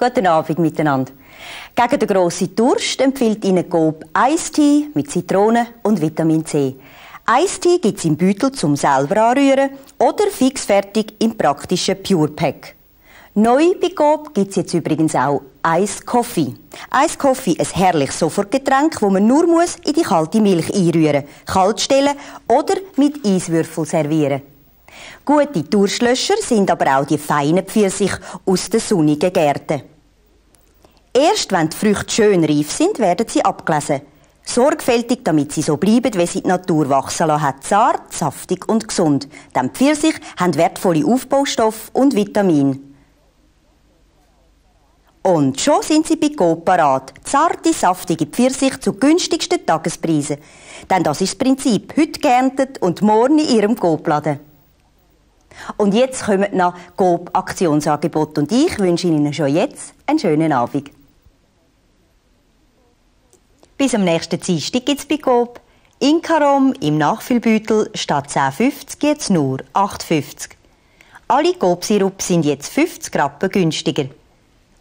Guten Abend miteinander. Gegen den grossen Durst empfiehlt Ihnen Coop Eistee mit Zitrone und Vitamin C. Eistee gibt es im Beutel zum selber anrühren oder fixfertig im praktischen Pure Pack. Neu bei Coop es jetzt übrigens auch Eiskoffee. Eiskoffee, Eis ein herrliches Sofortgetränk, wo man nur muss in die kalte Milch einrühren, kalt stellen oder mit Eiswürfel servieren. Gute Durstlöscher sind aber auch die feinen Pfirsiche aus den sonnigen Gärten. Erst wenn die Früchte schön reif sind, werden sie abgelesen. Sorgfältig, damit sie so bleiben, wie sie die Natur wachsen lassen hat. Zart, saftig und gesund. Denn Pfirsich haben wertvolle Aufbaustoffe und Vitamine. Und schon sind sie bei Coop parat. Zarte, saftige Pfirsich zu günstigsten Tagespreisen. Denn das ist das Prinzip. Heute geerntet und morgen in ihrem Coop-Laden. Und jetzt kommen noch GOB Aktionsangebote und ich wünsche Ihnen schon jetzt einen schönen Abend. Bis am nächsten Dienstag gibt es bei GOB in Karom im Nachfüllbütel statt 10,50 es nur 8,50. Alle gob sirup sind jetzt 50 Rappen günstiger.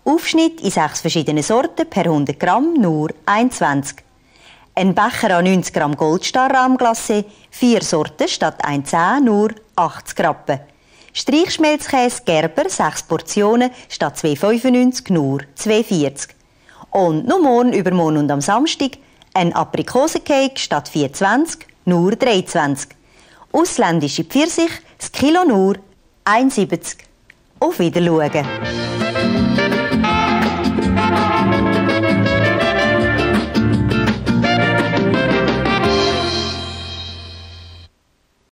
Aufschnitt in sechs verschiedenen Sorten per 100 Gramm nur 1,20. Ein Becher an 90 Gramm Goldstar Rahmglacé, vier Sorten statt 1 10 nur 80 Rappen. Streichschmelzkäse Gerber, 6 Portionen statt 2,95 nur 2,40. Und noch morgen, übermorgen und am Samstag ein Aprikosencake statt 4,20 nur 23. Ausländische Pfirsich, das Kilo nur 1,70. Auf Wiedersehen.